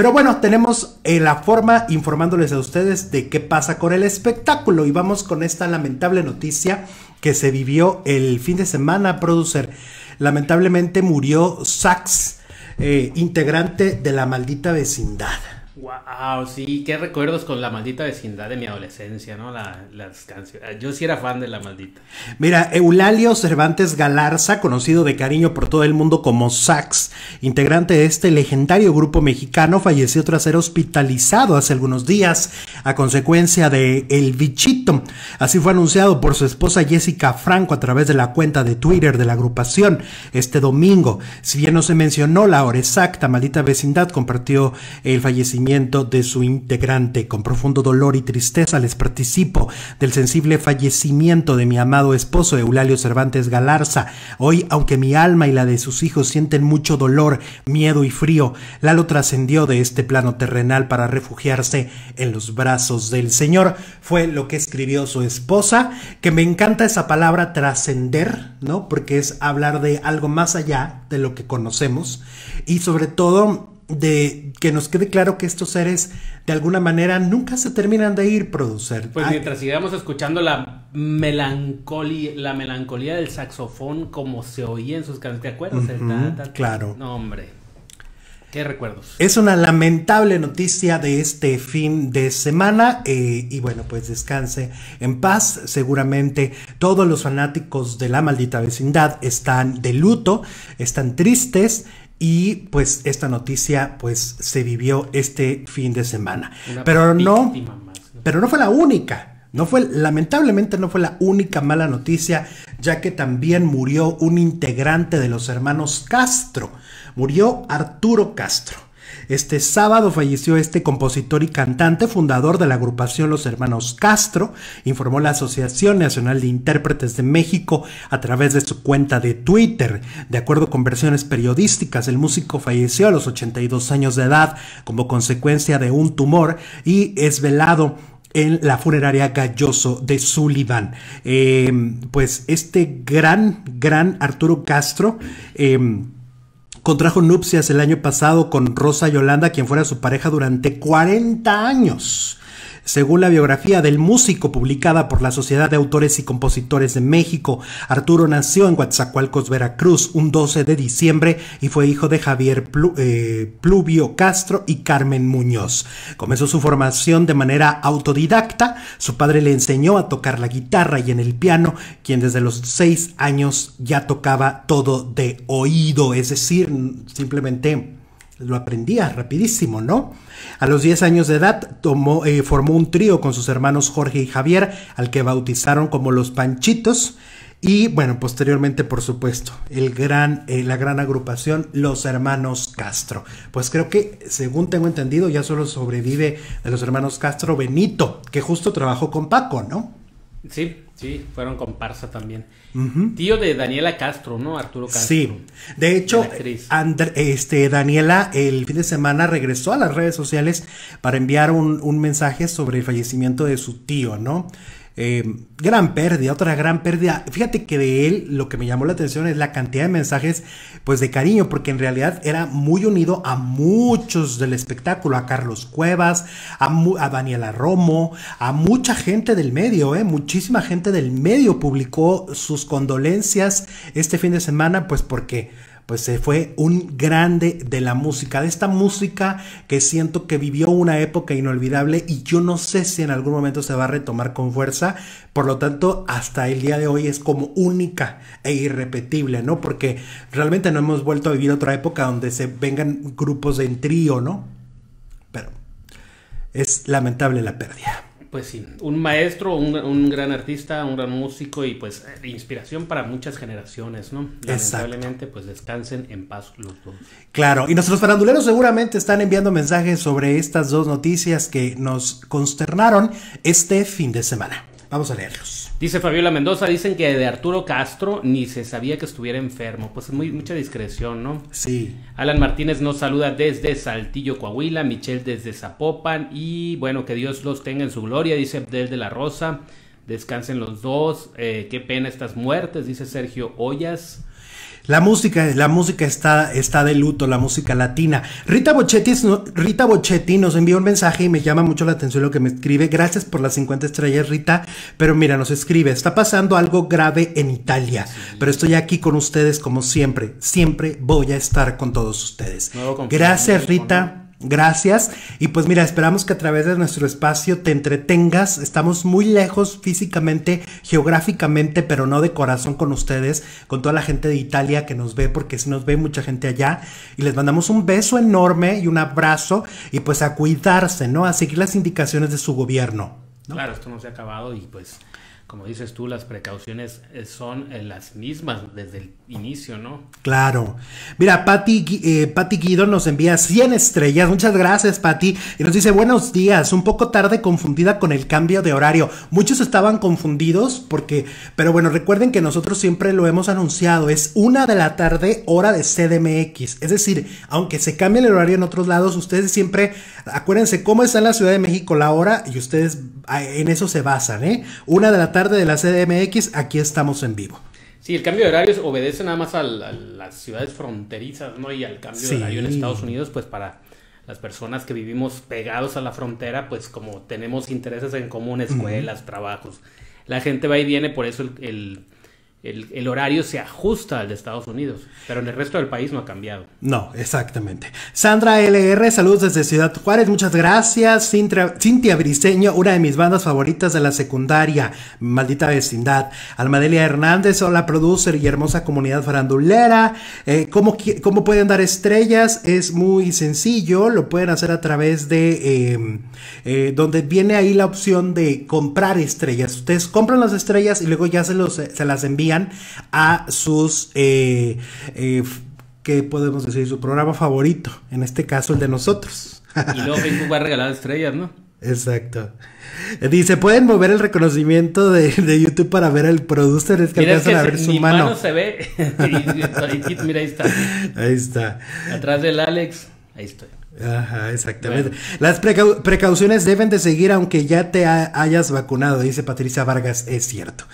Pero bueno, tenemos eh, la forma informándoles a ustedes de qué pasa con el espectáculo y vamos con esta lamentable noticia que se vivió el fin de semana, producer. Lamentablemente murió Sax, eh, integrante de la maldita vecindad. Wow, sí, qué recuerdos con la maldita vecindad de mi adolescencia, ¿no? La, las canciones. Yo sí era fan de la maldita. Mira, Eulalio Cervantes Galarza, conocido de cariño por todo el mundo como Sax, integrante de este legendario grupo mexicano, falleció tras ser hospitalizado hace algunos días a consecuencia de el bichito. Así fue anunciado por su esposa Jessica Franco a través de la cuenta de Twitter de la agrupación este domingo. Si bien no se mencionó la hora exacta, maldita vecindad compartió el fallecimiento de su integrante. Con profundo dolor y tristeza les participo del sensible fallecimiento de mi amado esposo Eulalio Cervantes Galarza. Hoy, aunque mi alma y la de sus hijos sienten mucho dolor, miedo y frío, Lalo trascendió de este plano terrenal para refugiarse en los brazos del Señor. Fue lo que escribió su esposa, que me encanta esa palabra trascender, ¿no? Porque es hablar de algo más allá de lo que conocemos y sobre todo de que nos quede claro que estos seres de alguna manera nunca se terminan de ir producir. Pues ah. mientras sigamos escuchando la melancolía, la melancolía del saxofón como se oía en sus canciones, ¿te acuerdas? claro. No, hombre. Qué recuerdos. Es una lamentable noticia de este fin de semana eh, y bueno, pues descanse en paz. Seguramente todos los fanáticos de la maldita vecindad están de luto, están tristes y pues esta noticia pues se vivió este fin de semana. pero no, no, pero no fue la única. No fue, lamentablemente no fue la única mala noticia, ya que también murió un integrante de los hermanos Castro. Murió Arturo Castro. Este sábado falleció este compositor y cantante, fundador de la agrupación Los Hermanos Castro, informó la Asociación Nacional de Intérpretes de México a través de su cuenta de Twitter. De acuerdo con versiones periodísticas, el músico falleció a los 82 años de edad como consecuencia de un tumor y es velado en la funeraria Galloso de Sullivan. Em, pues este gran, gran Arturo Castro. Em, Contrajo nupcias el año pasado con Rosa Yolanda, quien fuera su pareja durante 40 años. Según la biografía del músico publicada por la Sociedad de Autores y Compositores de México, Arturo nació en Coatzacoalcos, Veracruz, un 12 de diciembre y fue hijo de Javier eh, Pluvio Castro y Carmen Muñoz. Comenzó su formación de manera autodidacta. Su padre le enseñó a tocar la guitarra y en el piano, quien desde los seis años ya tocaba todo de oído, es decir, simplemente lo aprendía rapidísimo, ¿no? A los 10 años de edad tomó, eh, formó un trío con sus hermanos Jorge y Javier, al que bautizaron como los Panchitos. Y bueno, posteriormente, por supuesto, el gran, eh, la gran agrupación Los Hermanos Castro. Pues creo que, según tengo entendido, ya solo sobrevive de los hermanos Castro Benito, que justo trabajó con Paco, ¿no? Sí, sí, fueron comparsa también. Tío de Daniela Castro, ¿no? Arturo Castro. Sí, de hecho, este, Daniela el fin de semana regresó a las redes sociales para enviar un, un mensaje sobre el fallecimiento de su tío, ¿no? Eh, gran pérdida, otra gran pérdida. Fíjate que de él lo que me llamó la atención es la cantidad de mensajes pues de cariño, porque en realidad era muy unido a muchos del espectáculo, a Carlos Cuevas, a, Daniela Romo, a mucha gente del medio, eh, muchísima gente del medio publicó sus condolencias este fin de semana, pues porque pues se fue un grande de la música, de esta música que siento que vivió una época inolvidable y yo no sé si en algún momento se va a retomar con fuerza, por lo tanto hasta el día de hoy es como única e irrepetible, ¿no? Porque realmente no hemos vuelto a vivir otra época donde se vengan grupos en trío, ¿no? Pero es lamentable la pérdida pues sí, un maestro, un, gran artista, un gran músico y pues inspiración para muchas generaciones, ¿no? Lamentablemente, pues descansen en paz los dos. Claro, y nuestros faranduleros seguramente están enviando mensajes sobre estas dos noticias que nos consternaron este fin de semana. Vamos a leerlos. Dice Fabiola Mendoza, dicen que de Arturo Castro ni se sabía que estuviera enfermo. Pues muy, mucha discreción, ¿no? Sí. Alan Martínez nos saluda desde Saltillo, Coahuila, Michelle desde Zapopan y bueno, que Dios los tenga en su gloria, dice Abdel de la Rosa. Descansen los dos. Eh, qué pena estas muertes, dice Sergio Ollas. La música, la música está, está de luto, la música latina. Rita Bochetti, Rita nos envió un mensaje y me llama mucho la atención lo que me escribe. Gracias por las 50 estrellas, Rita. Pero mira, nos escribe, está pasando algo grave en Italia, pero estoy aquí con ustedes como siempre. Siempre voy a estar con todos ustedes. Gracias, Rita. Gracias. Y pues mira, esperamos que a través de nuestro espacio te entretengas. Estamos muy lejos físicamente, geográficamente, pero no de corazón con ustedes, con toda la gente de Italia que nos ve, porque si nos ve mucha gente allá. Y les mandamos un beso enorme y un abrazo y pues a cuidarse, ¿no? A seguir las indicaciones de su gobierno. Claro, esto no se ha acabado y pues como dices tú, las precauciones eh, son eh, las mismas desde el inicio, ¿no? Claro. Mira, Patti, eh, Guido nos envía 100 estrellas. Muchas gracias, Patti. Y nos dice, buenos días, un poco tarde confundida con el cambio de horario. Muchos estaban confundidos porque, pero bueno, recuerden que nosotros siempre lo hemos anunciado. Es una de la tarde, hora de CDMX. Es decir, aunque se cambie el horario en otros lados, ustedes siempre, acuérdense cómo está en la Ciudad de México la hora y ustedes ah, en eso se basan, ¿eh? Una de la tarde tarde de la CDMX, aquí estamos en vivo. Sí, el cambio de horarios obedece nada más a, las ciudades fronterizas, ¿no? Y al cambio de horario en Estados Unidos, pues para las personas que vivimos pegados a la frontera, pues como tenemos intereses en común, escuelas, trabajos, la gente va y viene, por eso el el, horario se ajusta al de Estados Unidos, pero en el resto del país no ha cambiado. No, exactamente. Sandra LR, saludos desde Ciudad Juárez, muchas gracias. Cintia Briseño, una de mis bandas favoritas de la secundaria, maldita vecindad. Almadelia Hernández, hola producer y hermosa comunidad farandulera. Eh, ¿cómo, pueden dar estrellas? Es muy sencillo, lo pueden hacer a través de em, eh, donde viene ahí la opción de comprar estrellas. Ustedes compran las estrellas y luego ya se, eh, se las envían a sus... Eh, eh ¿Qué podemos decir? Su programa favorito, en este caso el de nosotros. y luego Facebook va a regalar estrellas, ¿no? Exacto. Dice, pueden mover el reconocimiento de, YouTube para ver al producer, es que a ver su mi mano. se ve. mira, ahí está. Ahí está. Atrás del Alex, ahí estoy. Ajá, exactamente. Las precauciones deben de seguir aunque ya te hayas vacunado, dice Patricia Vargas, es cierto.